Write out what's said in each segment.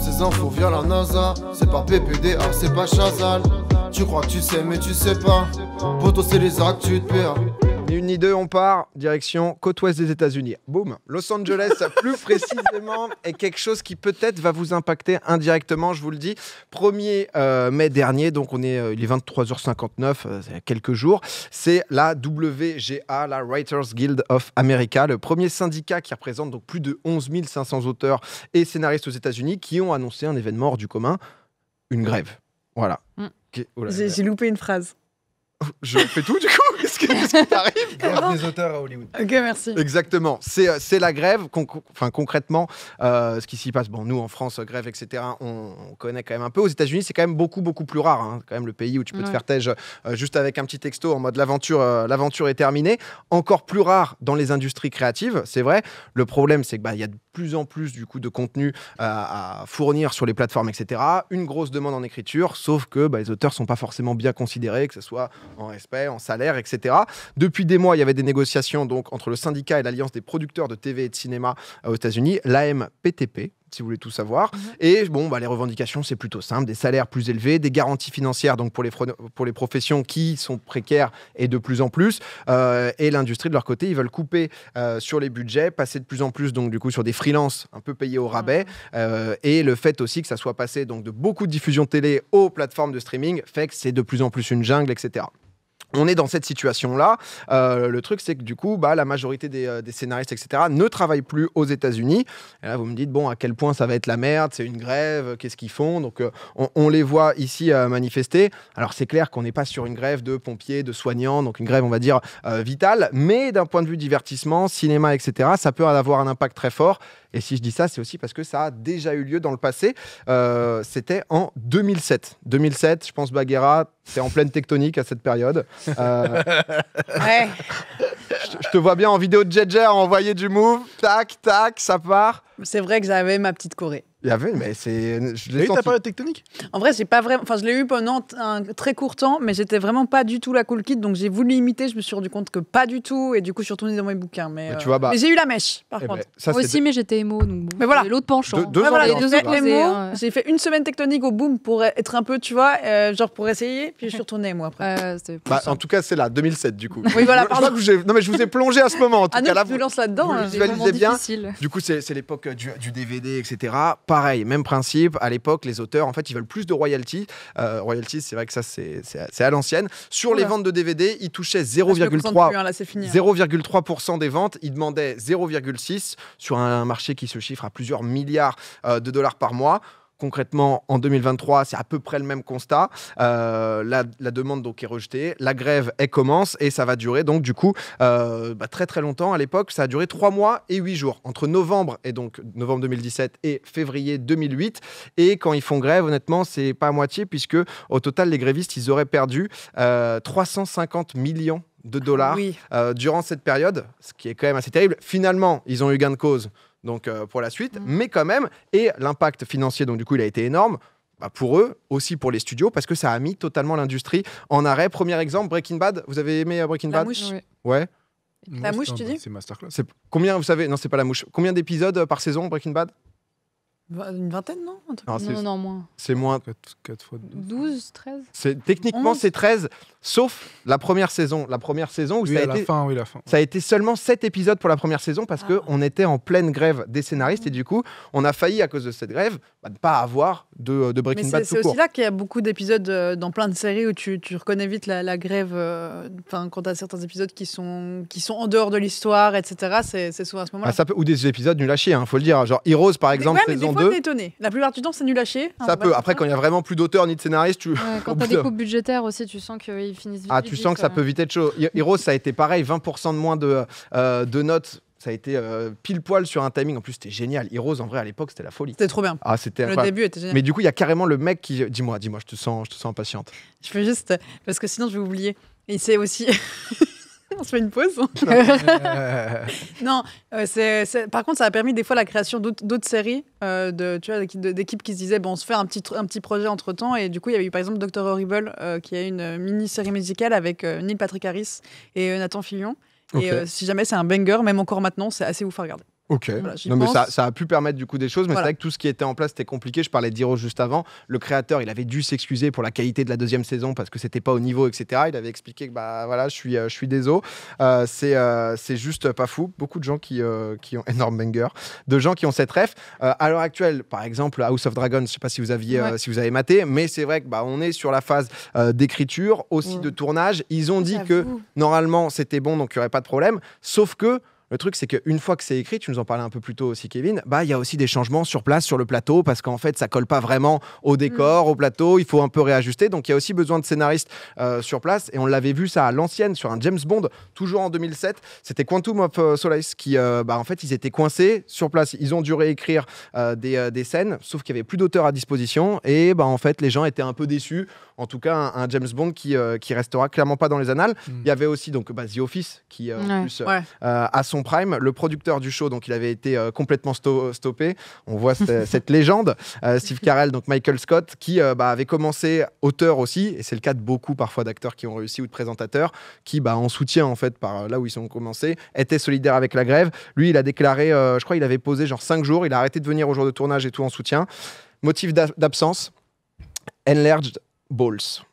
ces infos via la NASA. C'est pas PPDA, c'est pas Chazal. Tu crois que tu sais, mais tu sais pas. toi c'est les actes, tu te perds. Ni une ni deux, on part direction côte ouest des États-Unis. Boum, Los Angeles plus précisément est quelque chose qui peut-être va vous impacter indirectement, je vous le dis. 1er euh, mai dernier, donc on est euh, il est 23h59, euh, a quelques jours, c'est la WGA, la Writers Guild of America, le premier syndicat qui représente donc plus de 11 500 auteurs et scénaristes aux États-Unis qui ont annoncé un événement hors du commun, une grève. Voilà. Mm. Oh j'ai loupé une phrase. Je fais tout du coup Qu'est-ce qui t'arrive ah des auteurs à Hollywood. Ok, merci. Exactement. C'est euh, la grève. enfin, concrètement, euh, ce qui s'y passe. Bon, nous, en France, euh, grève, etc., on, connaît quand même un peu. Aux États-Unis, c'est quand même beaucoup, beaucoup plus rare. Hein. Quand même, le pays où tu peux te faire tège juste avec un petit texto en mode l'aventure l'aventure est terminée. Encore plus rare dans les industries créatives, c'est vrai. Le problème, c'est qu'il bah, y a de plus en plus du coup de contenu à fournir sur les plateformes, etc. Une grosse demande en écriture, sauf que bah, les auteurs sont pas forcément bien considérés, que ce soit en respect, en salaire, etc. Depuis des mois, il y avait des négociations donc entre le syndicat et l'Alliance des producteurs de TV et de cinéma euh, aux États-Unis, l'AMPTP, si vous voulez tout savoir. Mhm. Et bon, bah, les revendications, c'est plutôt simple des salaires plus élevés, des garanties financières donc pour les, pour les professions qui sont précaires et de plus en plus. Euh, et l'industrie, de leur côté, ils veulent couper euh, sur les budgets, passer de plus en plus donc du coup sur des freelances un peu payés au rabais. Mhm. et le fait aussi que ça soit passé donc de beaucoup de diffusion télé aux plateformes de streaming fait que c'est de plus en plus une jungle, etc on est dans cette situation-là. Euh, le truc, c'est que du coup, bah, la majorité des, euh, scénaristes, etc., ne travaillent plus aux États-Unis. Et là, vous me dites, bon, à quel point ça va être la merde C'est une grève euh, Qu'est-ce qu'ils font Donc, on, on, les voit ici manifester. Alors, c'est clair qu'on n'est pas sur une grève de pompiers, de soignants, donc une grève, on va dire, vitale. Mais d'un point de vue divertissement, cinéma, etc., ça peut avoir un impact très fort. Et si je dis ça, c'est aussi parce que ça a déjà eu lieu dans le passé. C'était en 2007. 2007, je pense, Baguera c'est en pleine tectonique à cette période. Euh, ouais. je, te vois bien en vidéo de Jedger envoyer du move. Tac, tac, ça part. C'est vrai que j'avais ma petite Corée. Il y avait, mais c'est. Tu senti... tectonique En vrai, c'est pas vraiment. Enfin, je l'ai eu pendant un très court temps, mais j'étais vraiment pas du tout la cool kid, donc j'ai voulu imiter. Je me suis rendu compte que pas du tout, et du coup, je suis retournée dans mes bouquins. Mais, euh, bah, j'ai eu la mèche, par eh ben, contre. ça, Moi aussi, mais j'étais émo, donc. mais voilà. L'autre penchant. deux voilà, J'ai fait une semaine tectonique au boom pour être un peu, tu vois, euh, genre pour essayer, puis je suis retournée moi après. Bah, en tout cas, c'est là, 2007, du coup. oui, voilà. Pardon. non, mais je vous ai plongé à ce moment. En tout ah cas, là, vous lance là-dedans. Hein, du coup, c'est l'époque euh, du DVD, etc pareil, même principe. À l'époque, les auteurs, en fait, ils veulent plus de royalties. Euh, royalties, c'est vrai que ça, c'est à, l'ancienne. Sur les ventes de DVD, ils touchaient 0,3% hein, hein. des ventes. Ils demandaient 0,6 sur un marché qui se chiffre à plusieurs milliards euh, de dollars par mois. Concrètement, en 2023, c'est à peu près le même constat. Euh, la, demande donc est rejetée, la grève commence et ça va durer donc du coup euh, bah, très très longtemps. À l'époque, ça a duré trois mois et huit jours entre novembre et donc novembre 2017 et février 2008. Et quand ils font grève, honnêtement, c'est pas à moitié puisque au total les grévistes ils auraient perdu 350 euh, millions de dollars durant cette période, ce qui est quand même assez terrible. Finalement, ils ont eu gain de cause donc euh, pour la suite, mm. mais quand même, et l'impact financier, donc du coup, il a été énorme. Bah, pour eux, aussi pour les studios, parce que ça a mis totalement l'industrie en arrêt. Premier exemple, Breaking Bad. Vous avez aimé euh, Breaking la mouche. Ouais. La mouche, tu dis C'est masterclass. Combien, vous savez Non, c'est pas la mouche. Combien d'épisodes euh, par saison, Breaking Bad une vingtaine, non non, non, moins. C'est moins. 4, fois 12. 12 13 Techniquement, c'est 13, sauf la première saison. La première saison où ça, a la fin, oui, la fin. ça a été seulement 7 épisodes pour la première saison parce que qu'on ah. était en pleine grève des scénaristes ah. et du coup, on a failli, à cause de cette grève, ne bah, pas avoir de, de Breaking Mais C'est aussi là qu'il y a beaucoup d'épisodes euh, dans plein de séries où tu, tu reconnais vite la, grève. Euh, enfin, quand tu as certains épisodes qui sont, qui sont en dehors de l'histoire, etc., c'est souvent à ce moment-là. Ah, ou des épisodes nul à chier, il hein, faut le dire. Hein. Genre Heroes, par exemple, saison étonné. La plupart du temps, c'est nul à Ça peut. Après, quand il n'y a vraiment plus d'auteur ni de scénariste, tu. quand t'as des coupes budgétaires aussi, tu sens qu'ils finissent ah, vite. Ah, tu sens que ça peut vite être chaud. Heroes, ça a été pareil, 20% de moins de, euh, de notes ça a été euh, pile poil sur un timing. En plus, c'était génial. Heroes, en vrai, à l'époque, c'était la folie. C'était trop bien. Ah, c'était Le début était génial. Mais du coup, il y a carrément le mec qui. Dis-moi, dis-moi, je te sens, je te sens impatiente. Je veux juste. Parce que sinon, je vais oublier. Et c'est aussi. on se fait une pause. non, euh, euh, c'est, par contre, ça a permis des fois la création d'autres, séries, euh, de, tu vois, d'équipes qui se disaient, bon, on se fait un petit, un petit projet entre temps. Et du coup, il y avait eu par exemple Doctor Horrible, qui a une mini-série musicale avec Neil Patrick Harris et Nathan Fillion. Et si jamais c'est un banger, même encore maintenant, c'est assez ouf à regarder. Ok. mais ça, ça, a pu permettre du coup des choses, mais c'est vrai que tout ce qui était en place était compliqué. Je parlais d'Hiro juste avant. Le créateur, il avait dû s'excuser pour la qualité de la deuxième saison parce que c'était pas au niveau, etc. Il avait expliqué que bah voilà, je suis, euh, je suis désolé. Euh, c'est, euh, c'est juste pas fou. Beaucoup de gens qui, euh, qui ont énorme banger, de gens qui ont cette ref. à l'heure actuelle, par exemple, House of Dragons, je sais pas si vous aviez, si vous avez maté, mais c'est vrai que bah on est sur la phase d'écriture, aussi mm. de tournage. Ils ont dit que normalement c'était bon, donc il y aurait pas de problème. Sauf que le truc, c'est qu'une fois que c'est écrit, tu nous en parlais un peu plus tôt aussi, Kevin, bah il y a aussi des changements sur place, sur le plateau, parce qu'en fait, ça colle pas vraiment au décor, mm. au plateau. Il faut un peu réajuster. Donc, il y a aussi besoin de scénaristes euh, sur place. Et on l'avait vu ça à l'ancienne sur un James Bond, toujours en 2007. C'était Quantum of euh, Solace qui, euh, bah, en fait, ils étaient coincés sur place. Ils ont dû réécrire des, scènes, sauf qu'il y avait plus d'auteurs à disposition. Et bah, en fait, les gens étaient un peu déçus. En tout cas, un, James Bond qui, qui restera clairement pas dans les annales. Mm. Il y avait aussi donc bah, The Office qui à son Prime. Le producteur du show, donc il avait été euh, complètement stoppé. On voit cette légende, euh, Steve Carell, donc Michael Scott, qui euh, bah, avait commencé auteur aussi, et c'est le cas de beaucoup parfois d'acteurs qui ont réussi ou de présentateurs, qui bah, en soutien en fait par là où ils ont commencé, étaient solidaires avec la grève. Lui, il a déclaré, je crois, il avait posé genre 5 jours, il a arrêté de venir au jour de tournage et tout en soutien. Motif d'absence, enlarged balls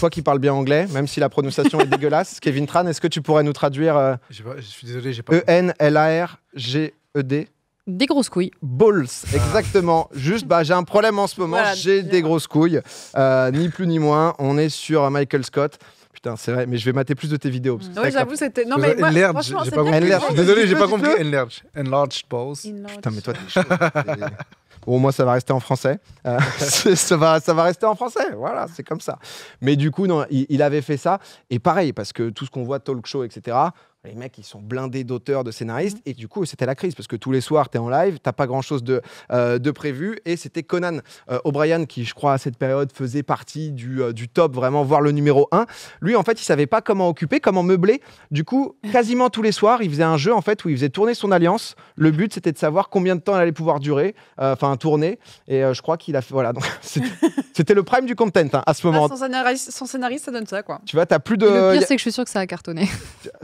toi qui parles bien anglais, même si la prononciation est dégueulasse, Kevin Tran, est-ce que tu pourrais nous traduire euh, Je suis désolé, j'ai pas. E-N-L-A-R-G-E-D. Des grosses couilles. Balls, ah. exactement. Juste, bah, j'ai un problème en ce moment, j'ai des grosses couilles. Euh, ni plus ni moins, on est sur Michael Scott. Putain, c'est vrai, mais je vais mater plus de tes vidéos. Parce j'avoue, c'était. Non, mais enlarge, franchement, j'ai pas Désolé, j'ai pas compris. Enlarged. Enlarged balls. Putain, mais toi, t'es chaud. Au moins, ça va rester en français. Euh, ça, va, ça va rester en français. Voilà, c'est comme ça. Mais du coup, non, il, il, avait fait ça. Et pareil, parce que tout ce qu'on voit, talk show, etc., les mecs, ils sont blindés d'auteurs, de scénaristes. Et du coup, c'était la crise parce que tous les soirs, tu es en live, t'as pas grand chose de, euh, de prévu. Et c'était Conan euh, O'Brien qui, je crois, à cette période faisait partie du, euh, du, top, vraiment, voire le numéro un. Lui, en fait, il savait pas comment occuper, comment meubler. Du coup, quasiment tous les soirs, il faisait un jeu en fait où il faisait tourner son alliance. Le but, c'était de savoir combien de temps elle allait pouvoir durer, enfin, tourner. Et je crois qu'il a fait. Voilà, donc c'était le prime du content hein, à ce ah, moment. là son, scénariste, ça donne ça, quoi. Tu vois, t'as plus de. le pire, c'est que je suis sûr que ça a cartonné.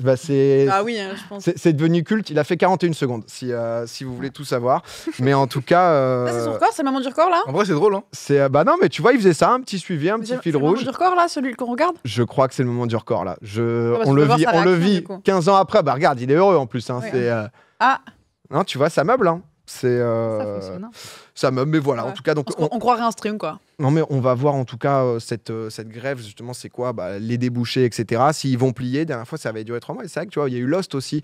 Bah, c'est ah oui, hein, c'est devenu culte. Il a fait 41 secondes, si, euh, si vous voulez tout savoir. mais en tout cas, euh, c'est son record, c'est maman du record là. En vrai, c'est drôle. Hein. C'est euh, bah non, mais tu vois, il faisait ça, un petit suivi, un petit fil rouge. Le moment du record là, celui qu'on regarde. Je crois que c'est le moment du record là. Je, ah bah, on, le vit, on le 15 ans après, bah regarde, il est heureux en plus. Hein. c'est ah. Non, tu vois, ça meuble. Hein. C'est euh, ça, hein. mais voilà, en tout cas, donc on, croirait un stream quoi. Non mais on va voir en tout cas euh, cette, euh, cette grève justement, c'est quoi bah, les débouchés, etc. S'ils vont plier, dernière fois ça avait duré trois mois. Et c'est vrai que tu vois, il y a eu Lost aussi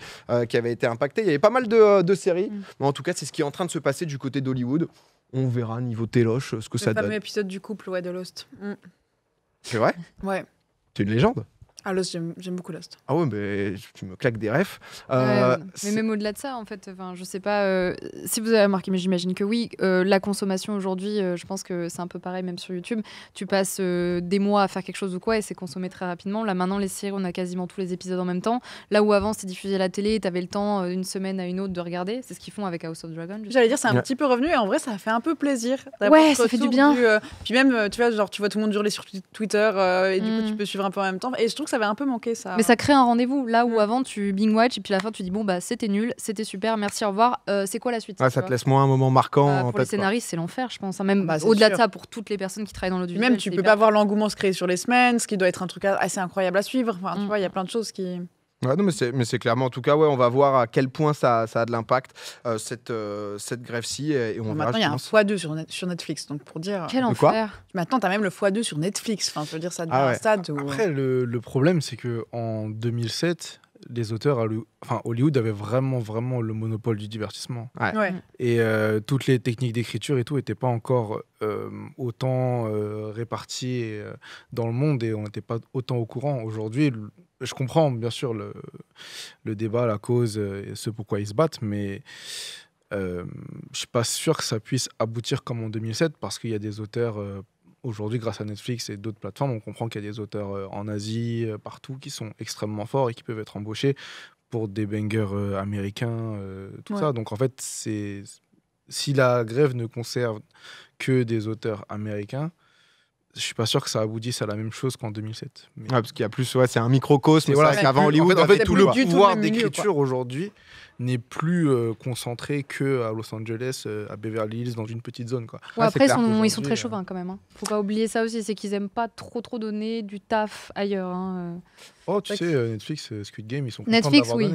qui avait été impacté. Il y avait pas mal de, séries, mm. mais en tout cas c'est ce qui est en train de se passer du côté d'Hollywood. On verra niveau Téloche ce que ça donne. Le fameux épisode du couple ouais de Lost. Mm. C'est vrai. ouais. C'est une légende. Ah, Lost, j'aime beaucoup Lost. Ah ouais, mais tu me claques des refs. Euh, mais même au-delà de ça, en fait, je sais pas euh, si vous avez remarqué, mais j'imagine que oui, euh, la consommation aujourd'hui, je pense que c'est un peu pareil, même sur YouTube. Tu passes des mois à faire quelque chose ou quoi et c'est consommé très rapidement. Là, maintenant, les séries, on a quasiment tous les épisodes en même temps. Là où avant, c'était diffusé à la télé et t'avais le temps une semaine à une autre de regarder. C'est ce qu'ils font avec House of Dragon. J'allais dire, c'est un petit peu revenu et en vrai, ça fait un peu plaisir. Ouais, ça fait du bien. puis même, tu vois, genre, tu vois tout le monde hurler sur Twitter et du coup, mm. tu peux suivre un peu en même temps. Et je trouve ça avait un peu manqué ça. Mais ça crée un rendez-vous. Là où mm. avant, tu bing watch et puis à la fin, tu dis bon, bah c'était nul, c'était super, merci, au revoir. Euh, c'est quoi la suite Ça te laisse moins un moment marquant. Bah, pour en scénariste les scénaristes, c'est l'enfer, je pense. Hein, même bah, au-delà de ça, pour toutes les personnes qui travaillent dans l'audiovisuel. Même tu peux pas voir l'engouement se créer sur les semaines, ce qui doit être un truc assez incroyable à suivre. Enfin, Tu mm. vois, il y a plein de choses qui mais c'est clairement, en tout cas, ouais, on va voir à quel point ça, ça a de l'impact, euh, cette, euh, cette grève-ci. Et, on maintenant, il y a un x2 sur, sur, Netflix, donc pour dire. Quel enfer Maintenant, tu as même le x2 sur Netflix. Enfin, je veux dire, ça ah devient un stade. Après, euh, le, le problème, c'est qu'en 2007, les auteurs, enfin Hollywood avait vraiment, vraiment le monopole du divertissement. Ouais. Et euh, toutes les techniques d'écriture et tout n'étaient pas encore euh, autant euh, réparties dans le monde et on n'était pas autant au courant. Aujourd'hui, je comprends bien sûr le, le débat, la cause, et ce pourquoi ils se battent, mais je suis pas sûr que ça puisse aboutir comme en 2007 parce qu'il y a des auteurs aujourd'hui, grâce à Netflix et d'autres plateformes, on comprend qu'il y a des auteurs euh, en Asie, euh, partout, qui sont extrêmement forts et qui peuvent être embauchés pour des bangers euh, américains, tout ça. Donc en fait, c'est si la grève ne conserve que des auteurs américains, je suis pas sûr que ça aboutisse à la même chose qu'en 2007. parce qu'il y a plus, ouais, c'est un microcosme. c'est avant Hollywood. fait, tout le pouvoir d'écriture aujourd'hui n'est plus euh, concentré que à Los Angeles, euh, à Beverly Hills, dans une petite zone. Quoi. Ah, après, ils sont très euh, chauvins quand même. Hein. Faut pas oublier ça aussi, c'est qu'ils aiment pas trop trop donner du taf ailleurs. Hein, oh, tu sais, Netflix, Squid Game, ils sont contents Netflix, de oui.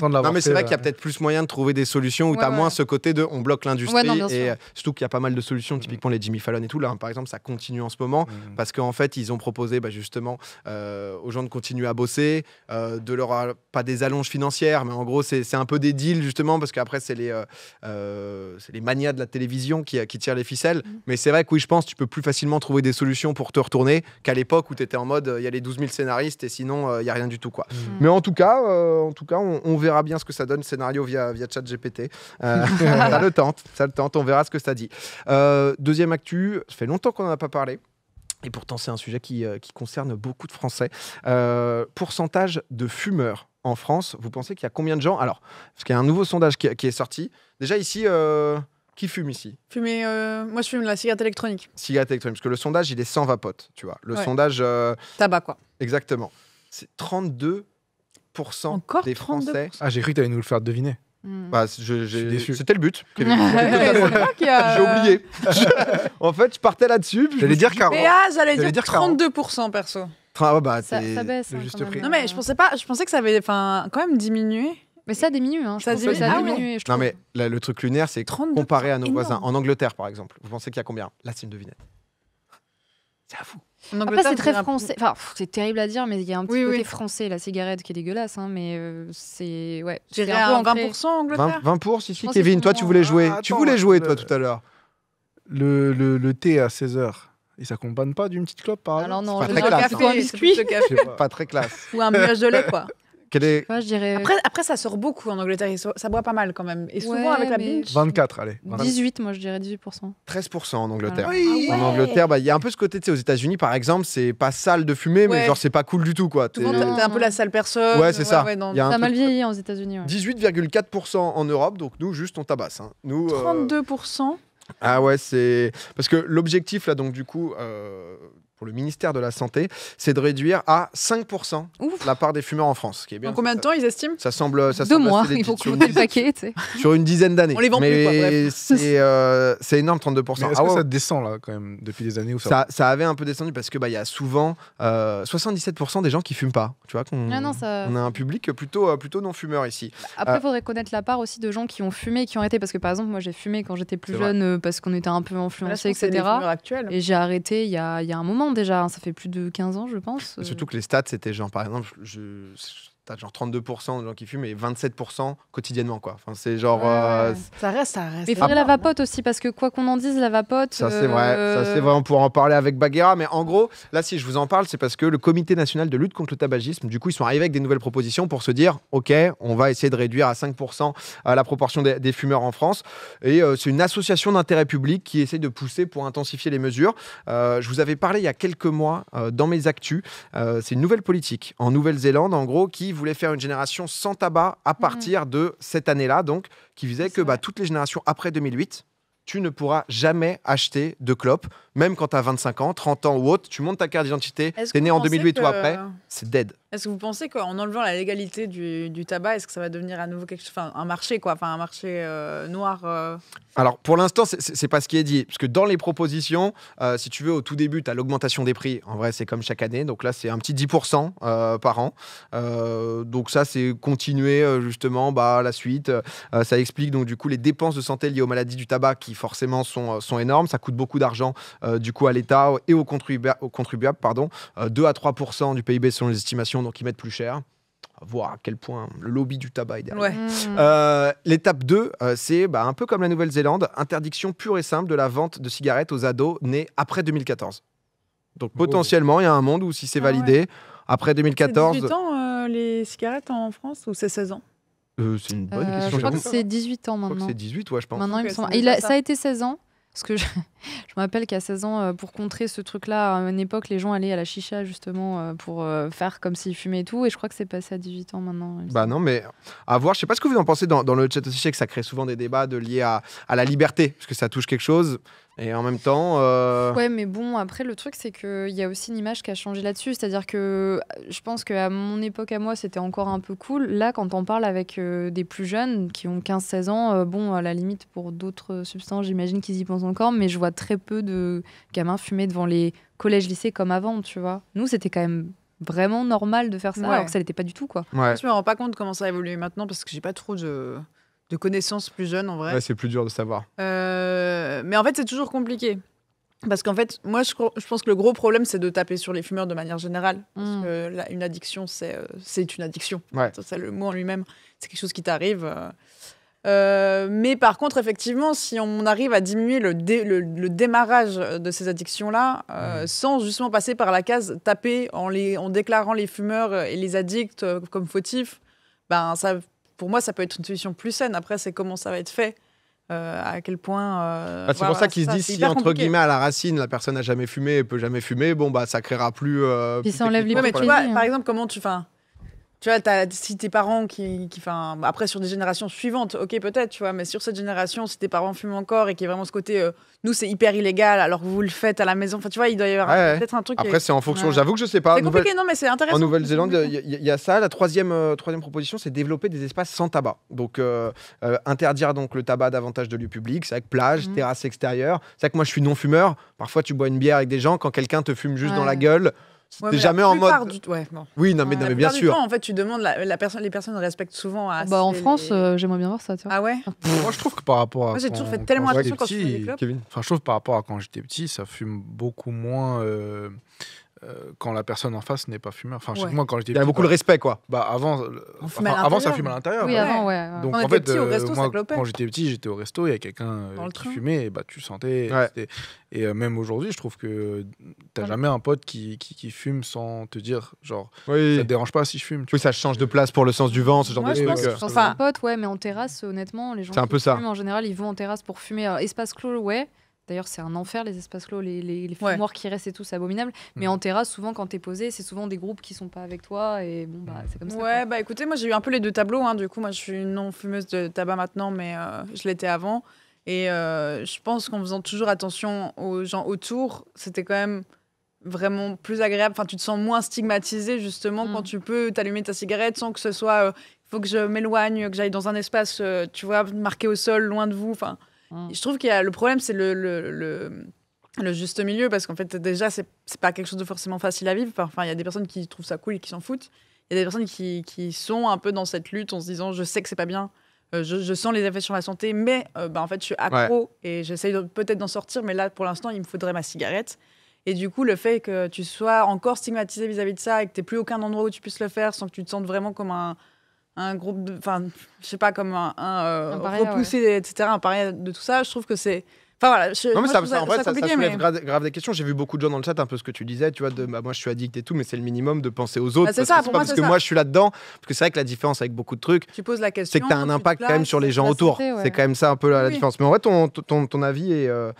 non, mais c'est vrai qu'il y a peut-être plus moyen de trouver des solutions où tu as moins ce côté de on bloque l'industrie et surtout qu'il y a pas mal de solutions, mm. typiquement les Jimmy Fallon et tout. Là, hein. par exemple, ça continue en ce moment mm. parce qu'en fait, ils ont proposé bah, justement aux gens de continuer à bosser, de leur pas des allonges financières, mais en gros, c'est un peu des deals justement parce qu'après c'est les euh, euh, c'est les manias de la télévision qui, euh, qui tirent les ficelles. Mm. Mais c'est vrai que oui, je pense tu peux plus facilement trouver des solutions pour te retourner qu'à l'époque où tu étais en mode il y a les 12 000 scénaristes et sinon il y a rien du tout quoi. Mm. Mm. Mais en tout cas, en tout cas, on, verra bien ce que ça donne scénario via via GPT. ça le tente, ça le tente, on verra ce que ça dit. deuxième actu, ça fait longtemps qu'on n'en a pas parlé. Et pourtant, c'est un sujet qui, euh, concerne beaucoup de Français. Euh, pourcentage de fumeurs en France, vous pensez qu'il y a combien de gens Alors, parce qu'il y a un nouveau sondage qui, est sorti. Déjà ici, euh, qui fume ici Fumer, moi je fume la cigarette électronique. Cigarette électronique, parce que le sondage, il est sans vapote, tu vois. Le sondage... Tabac, quoi. Exactement. C'est 32% des Français. ah, j'ai cru que tu allais nous le faire deviner. Mmh. C'était le but. J'ai oublié. en fait, je partais là-dessus. J'allais dire, 40... Et ah, j'allais dire, 32% perso. bah, ça, baisse. Hein, juste prix. Non, mais je pensais, pas, je pensais que ça avait quand même diminué. Mais ça diminue. Hein, ça, diminue. a diminué. non, mais le truc lunaire, c'est comparé à nos voisins. En Angleterre, par exemple, vous pensez qu'il y a combien La c'est de devinette C'est à vous. Après, c'est très français. Enfin, c'est terrible à dire, mais il y a un petit côté français, la cigarette qui est dégueulasse. Hein, mais euh, c'est. Ouais. J'ai un peu en 20% Angleterre 20%, 20% si, si, Kevin. Toi, tu voulais jouer. tu voulais jouer, toi, tout à l'heure. Le, le, thé à 16h. Il s'accompagne pas d'une petite clope, par exemple Alors, non, pas très classe. Café, pas très classe. Ou un mirage de lait, quoi après, ça sort beaucoup en Angleterre. Ça boit pas mal quand même. Et souvent avec la binge. 24, allez. 18, moi, je dirais 18%. 13% en Angleterre. Ah en Angleterre, bah, il y a un peu ce côté, tu sais, aux États-Unis, par exemple, c'est pas sale de fumer, mais genre, c'est pas cool du tout, quoi. T'es un peu la sale personne. Ouais, c'est euh, ça. ça a mal vieilli aux États-Unis. 18,4% en Europe, donc nous, juste, on tabasse. Hein. Nous, 32%. Euh, ah ouais, c'est. Parce que l'objectif, là, donc, du coup. Euh, pour le ministère de la Santé, c'est de réduire à 5% la part des fumeurs en France. Ce en combien de temps ils estiment Ça semble. Ça Deux mois, il faut le paquet. Sur une dizaine d'années. On les vend Mais euh, C'est énorme, 32%. Est-ce ah que ça descend là, quand même, depuis des années ça... avait un peu descendu parce qu'il bah, y a souvent 77% euh, des gens qui fument pas. Tu vois, qu'on ah on a un public plutôt, euh, plutôt non-fumeur ici. Après, il faudrait connaître la part aussi de gens qui ont fumé et qui ont arrêté. Parce que par exemple, moi j'ai fumé quand j'étais plus jeune parce qu'on était un peu influencé, etc. Et j'ai arrêté il y a, y a un moment déjà, hein. ça fait plus de 15 ans, je pense. Surtout euh. que les stats, c'était genre, par exemple, je t'as genre 32% de gens qui fument et 27% quotidiennement quoi. Enfin c'est genre euh, ça reste ça reste. Mais la vapote aussi parce que quoi qu'on en dise la vapote Ça c'est vrai, ça euh, c'est vrai, on pourra en parler avec Baguera mais en gros, là si je vous en parle, c'est parce que le Comité national de lutte contre le tabagisme, du coup, ils sont arrivés avec des nouvelles propositions pour se dire OK, on va essayer de réduire à 5% euh, la proportion des, fumeurs en France et c'est une association d'intérêt public qui essaie de pousser pour intensifier les mesures. je vous avais parlé il y a quelques mois dans mes actus, c'est une nouvelle politique en Nouvelle-Zélande en gros qui voulait faire une génération sans tabac à mhm. partir de cette année-là, donc qui visait que bah, toutes les générations après 2008, tu ne pourras jamais acheter de clope, même quand tu as 25 ans, 30 ans ou autre, tu montes ta carte d'identité, c'est né en 2008 toi ou après, c'est dead. Est-ce que vous pensez qu'en enlevant la légalité du, tabac, est-ce que ça va devenir à nouveau quelque un marché, quoi, un marché euh, noir euh Alors, pour l'instant, c'est pas ce qui est dit, parce que dans les propositions, euh, si tu veux, au tout début, tu as l'augmentation des prix. En vrai, c'est comme chaque année, donc là, c'est un petit 10% par an. donc ça, c'est continuer justement bah, la suite. ça explique donc du coup les dépenses de santé liées aux maladies du tabac qui forcément sont, sont énormes. Ça coûte beaucoup d'argent du coup à l'État et aux, contribuables, pardon. 2 à 3% du PIB selon les estimations donc ils mettent plus cher. voir à quel point le lobby du tabac est derrière. Hmm. Euh, l'étape 2, euh, c'est bah, un peu comme la Nouvelle-Zélande, interdiction pure et simple de la vente de cigarettes aux ados nés après 2014. Donc potentiellement, il y a un monde où si c'est ah validé, après 2014... C'est 18 ans euh, les cigarettes en France ou c'est 16 ans C'est une bonne question. Je crois que c'est 18 ans maintenant. c'est 18, ouais, je pense. Maintenant, ça a été 16 ans. Parce que je, me rappelle qu'à 16 ans, euh, pour contrer ce truc-là, à une époque, les gens allaient à la chicha justement euh, pour euh, faire comme s'ils fumaient et tout. Et je crois que c'est passé à 18 ans maintenant. Bah non, mais à voir. Je sais pas ce que vous en pensez dans, le chat aussi. Je que ça crée souvent des débats de liés à, à, la liberté, parce que ça touche quelque chose. Et en même temps. Euh, ouais, mais bon, après, le truc, c'est qu'il y a aussi une image qui a changé là-dessus. C'est-à-dire que euh, je pense qu'à mon époque, à moi, c'était encore un peu cool. Là, quand on parle avec euh, des plus jeunes qui ont 15-16 ans, bon, à la limite, pour d'autres substances, j'imagine qu'ils y pensent encore, mais je vois très peu de gamins fumer devant les collèges-lycées comme avant, tu vois. Nous, c'était quand même vraiment normal de faire ça, alors que ça n'était pas du tout, quoi. Ouais. Je me rends pas compte comment ça a évolué maintenant parce que j'ai pas trop de de connaissances plus jeunes en vrai. c'est plus dur de savoir. Euh, mais en fait, c'est toujours compliqué. Parce qu'en fait, moi, je, pense que le gros problème, c'est de taper sur les fumeurs de manière générale. Mm. une addiction, c'est euh, une addiction. C'est le mot en lui-même. C'est quelque chose qui t'arrive. Euh. mais par contre, effectivement, si on arrive à diminuer le, le, démarrage de ces addictions-là, mm. sans justement passer par la case taper en, les, en déclarant les fumeurs et les addicts comme fautifs, ben ça pour moi, ça peut être une solution plus saine. Après, c'est comment ça va être fait. Euh, à quel point. Euh, ah, c'est pour ça qu'ils se disent si, entre guillemets, à la racine, la personne n'a jamais fumé et peut jamais fumer, bon, bah, ça créera plus. Euh, Puis plus ça enlève mais tu vois, Par hein. exemple, comment tu. Fin, tu vois, as, si tes parents qui, qui après sur des générations suivantes, ok peut-être, tu vois, mais sur cette génération, si tes parents fument encore et qu'il y a vraiment ce côté, euh, nous c'est hyper illégal, alors vous le faites à la maison, enfin tu vois, il doit y avoir peut-être un truc. Après c'est en fonction, j'avoue que je sais pas. C'est compliqué, non mais c'est intéressant. En Nouvelle-Zélande, il y, a ça. La troisième, euh, troisième proposition, c'est développer des espaces sans tabac. Donc euh, interdire donc le tabac davantage de lieux publics, c'est avec plage, mhm. terrasse extérieure. C'est vrai que moi je suis non fumeur. Parfois tu bois une bière avec des gens, quand quelqu'un te fume juste dans la gueule t'es jamais en mode. Du... Ouais, Oui, non, mais, non, mais bien sûr. en fait, tu demandes, la, la personne, les personnes respectent souvent ah, Bah, en France, les... Euh, j'aimerais bien voir ça, tu vois. Ah ouais Moi, je trouve que par rapport à. Moi, j'ai toujours fait tellement attention quand j'étais petit Kevin. Enfin, je trouve par rapport à quand j'étais petit, ça fume beaucoup moins. Euh, euh, quand la personne en face n'est pas fumeur. Enfin, moi, quand j'étais. Il y a beaucoup de respect, quoi. Bah, avant, euh, avant ça fume à l'intérieur. Oui, avant, ouais, quand j'étais petit, j'étais au resto, il y a quelqu'un euh, qui fumait, et bah, tu sentais. Et même aujourd'hui, je trouve que t'as jamais un pote qui, qui, fume sans te dire, genre, ça te dérange pas si je fume. Tu oui, ça change de place pour le sens du vent, ce genre moi, de je truc. Pense, un pote, ouais, mais en terrasse, honnêtement, les gens. C'est un peu ça. En général, ils vont en terrasse pour fumer. Espace clos, ouais. D'ailleurs, c'est un enfer, les espaces clos, les, les, qui restent et tout, c'est abominable. Mais mm. en terrasse, souvent, quand t'es posé, c'est souvent des groupes qui sont pas avec toi. Et bon, bah, c'est comme ça. Ouais, bah écoutez, moi, j'ai eu un peu les deux tableaux. Hein. Du coup, moi, je suis non-fumeuse de tabac maintenant, mais euh, je l'étais avant. Et euh, je pense qu'en faisant toujours attention aux gens autour, c'était quand même vraiment plus agréable. Enfin, tu te sens moins stigmatisé justement quand mm. tu peux t'allumer ta cigarette sans que ce soit. Il euh, faut que je m'éloigne, que j'aille dans un espace, tu vois, marqué au sol, loin de vous. Enfin, Mm. Je trouve que le problème, c'est le, le, juste milieu parce qu'en fait déjà c'est pas quelque chose de forcément facile à vivre enfin il y a des personnes qui trouvent ça cool et qui s'en foutent il y a des personnes qui, sont un peu dans cette lutte en se disant je sais que c'est pas bien euh, je, sens les effets sur la santé mais euh, bah, en fait je suis accro et j'essaye peut-être d'en sortir mais là pour l'instant il me faudrait ma cigarette et du coup le fait que tu sois encore stigmatisé vis-à-vis de ça et que t'aies plus aucun endroit où tu puisses le faire sans que tu te sentes vraiment comme un un groupe de. Enfin, je sais pas, comme un. Euh, repoussé, etc. Un pari de tout ça. Je trouve que c'est. Enfin voilà, je, non, mais ça, en ça, ça grave, des questions. J'ai vu beaucoup de gens dans le chat un peu ce que tu disais, tu vois, de bah, moi je suis addict et tout, mais c'est le minimum de penser aux autres. Bah, c'est ça, parce que moi je suis là-dedans, parce que c'est vrai que la différence avec beaucoup de trucs, la question, c'est que tu as un impact quand même sur les gens autour. C'est quand même ça un peu la, différence. Mais en vrai, ton, ton, ton avis est, euh,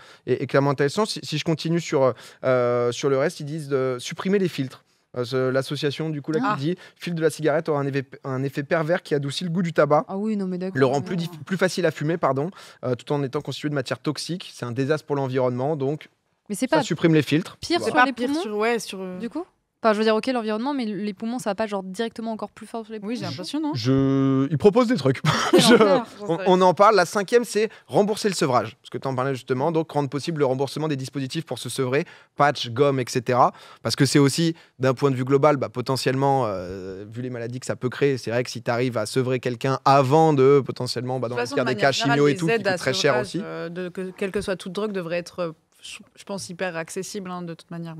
clairement intéressant. Si, je continue sur, euh, sur le reste, ils disent de supprimer les filtres. Euh, l'association du coup là qui ah. dit fil de la cigarette aura un effet, pervers qui adoucit le goût du tabac. Ah oui, non mais d'accord. Le rend plus, plus facile à fumer, pardon, euh, tout en étant constitué de matières toxiques. C'est un désastre pour l'environnement, donc ça supprime les filtres. Pire c'est sur les poumons. Sur, ouais, sur... Euh, du coup Enfin, je veux dire, ok, l'environnement, mais les poumons, ça va pas genre directement encore plus fort sur les poumons. Oui, j'ai l'impression, non je... Ils proposent des trucs. on, en parle. La cinquième, c'est rembourser le sevrage. Parce que tu en parlais justement. Donc, rendre possible le remboursement des dispositifs pour se sevrer, patch, gomme, etc. Parce que c'est aussi, d'un point de vue global, bah, potentiellement, euh, vu les maladies que ça peut créer, c'est vrai que si tu arrives à sevrer quelqu'un avant de, potentiellement, bah, dans le cas des cas chimio et tout, qui coûte très cher aussi. Euh, de, quelle que soit toute drogue, devrait être, euh, je, pense, hyper accessible hein, de toute manière.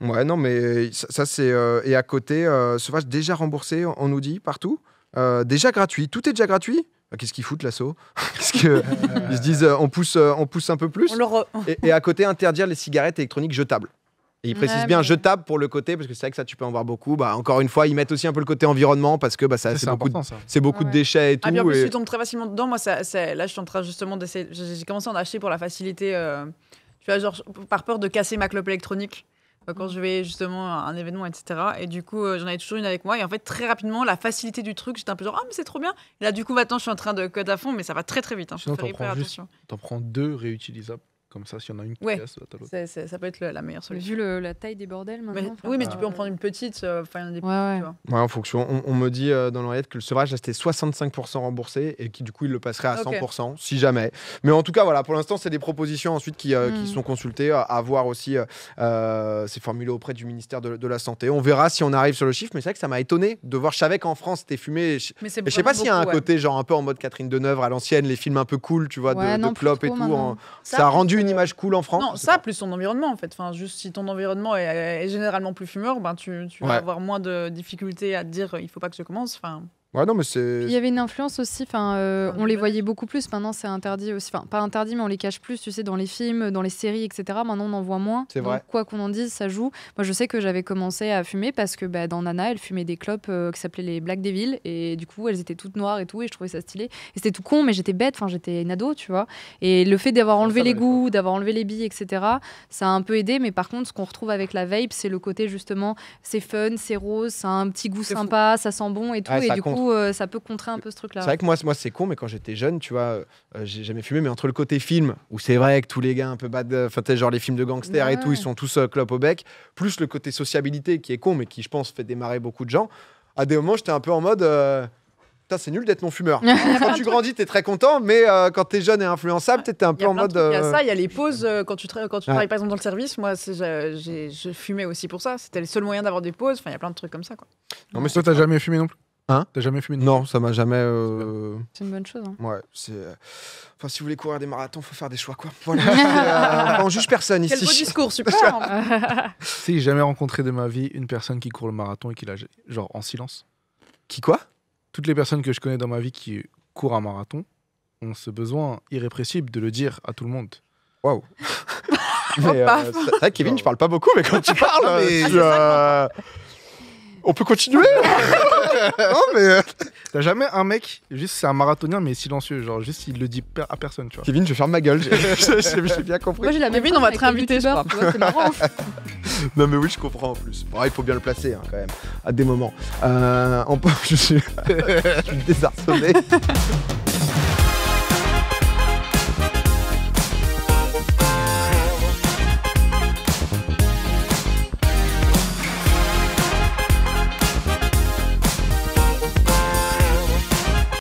Ouais, non, mais ça, c'est. Euh, et à côté, euh, Sauvage déjà remboursé, on nous dit partout. Euh, déjà gratuit, tout est déjà gratuit. Ah, qu'est-ce qu'ils foutent l'assaut quest ils se disent euh, On pousse, on pousse un peu plus. et, à côté, interdire les cigarettes électroniques jetables. Et ils précisent bien jetables pour le côté parce que c'est vrai que ça tu peux en voir beaucoup. Bah encore une fois, ils mettent aussi un peu le côté environnement parce que bah ça c'est beaucoup, beaucoup de déchets et ah, tout. Ah bien, en plus, tu tombes très facilement dedans. Moi, là, je suis en train justement d'essayer. J'ai commencé à en acheter pour la facilité. Tu genre, par peur de casser ma clope électronique. Euh, quand mm. je vais justement à un événement, etc. Et du coup, euh, j'en avais toujours une avec moi. Et en fait, très rapidement, la facilité du truc, j'étais un peu genre, ah, mais c'est trop bien. là, du coup, maintenant, je suis en train de code à fond, mais ça va très, très vite. Hein. Sinon, prends deux réutilisables. Comme ça, si on a une qui ça peut être la meilleure solution. Vu la taille des bordels maintenant. oui, mais tu euh, peux en prendre une petite. Ouais, en fonction. On, me dit euh, dans l'oreillette que le sevrage restait 65% remboursé et qui du coup il le passerait à 100% si jamais. Mais en tout cas, voilà, pour l'instant, c'est des propositions ensuite qui, euh, qui hmm. sont consultées, à voir aussi. euh, c'est formulé auprès du ministère de, la Santé. On verra si on arrive sur le chiffre, mais c'est vrai que ça m'a étonné de voir. Je savais qu'en France, c'était fumé. Je, Mais je sais pas s'il y a un côté genre un peu en mode Catherine Deneuve à l'ancienne, les films un peu cool, tu vois, de, non, et tout. Ça a rendu une image cool en France. Non, ça, plus son environnement, en fait. Enfin, juste si ton environnement est, généralement plus fumeur, ben, tu, vas avoir moins de difficultés à dire euh, il faut pas que je commence. Enfin mais Il y avait une influence aussi, enfin, euh, on les voyait beaucoup plus. Maintenant, c'est interdit aussi. Enfin, pas interdit, mais on les cache plus, tu sais, dans les films, dans les séries, etc. Maintenant, on en voit moins. C'est vrai. quoi qu'on en dise, ça joue. Moi, je sais que j'avais commencé à fumer parce que bah, dans Nana, elle fumait des clopes euh, qui s'appelaient les Black Devil. Et du coup, elles étaient toutes noires et tout. Et je trouvais ça stylé. Et c'était tout con, mais j'étais bête. Enfin, j'étais une ado, tu vois. Et le fait d'avoir enlevé les goûts, d'avoir enlevé les billes, etc., ça a un peu aidé. Mais par contre, ce qu'on retrouve avec la vape, c'est le côté justement, c'est fun, c'est rose, ça a un petit goût sympa, ça sent bon et tout. Euh, ça peut contrer un peu ce truc-là. C'est vrai que moi, moi c'est con, mais quand j'étais jeune, tu vois, euh, euh, j'ai jamais fumé, mais entre le côté film, où c'est vrai que tous les gars un peu bad, enfin, genre les films de gangsters et tout, ils sont tous clopes au bec, plus le côté sociabilité qui est con, mais qui, je pense, fait démarrer beaucoup de gens, à des moments, j'étais un peu en mode c'est nul d'être non-fumeur. quand tu grandis, t'es très content, mais quand t'es jeune et influençable, t'étais un peu en mode. Il y a ça, il y a les pauses. quand tu, quand travailles par exemple dans le service, moi, je fumais aussi pour ça. C'était le seul moyen d'avoir des pauses. Enfin, il y a plein de trucs comme ça. Quoi. Non, mais toi, t'as jamais fumé non plus Hein T'as jamais fumé de Non, ça m'a jamais. Euh, c'est une bonne chose. Hein. Ouais, c'est. Euh, enfin, si vous voulez courir des marathons, faut faire des choix, quoi. Voilà. Euh, on juge personne ici. Quel beau discours, super. Hein. si jamais rencontré de ma vie une personne qui court le marathon et qui l'a genre en silence. Qui quoi Toutes les personnes que je connais dans ma vie qui courent un marathon ont ce besoin irrépressible de le dire à tout le monde. Waouh. Wow. Oh, euh, Kevin, je parle pas beaucoup, mais quand tu ah, parles, on peut continuer Non, mais. Euh, T'as jamais un mec, juste c'est un marathonien, mais silencieux. Genre, juste il le dit à personne, tu vois. Kevin, je ferme ma gueule. J'ai- bien compris. Moi j'ai la même Kevin, on va te réinviter, genre. Non mais oui, je comprends en plus. Bon, il faut bien le placer hein, quand même, à des moments. Euh, En je suis désarçonné.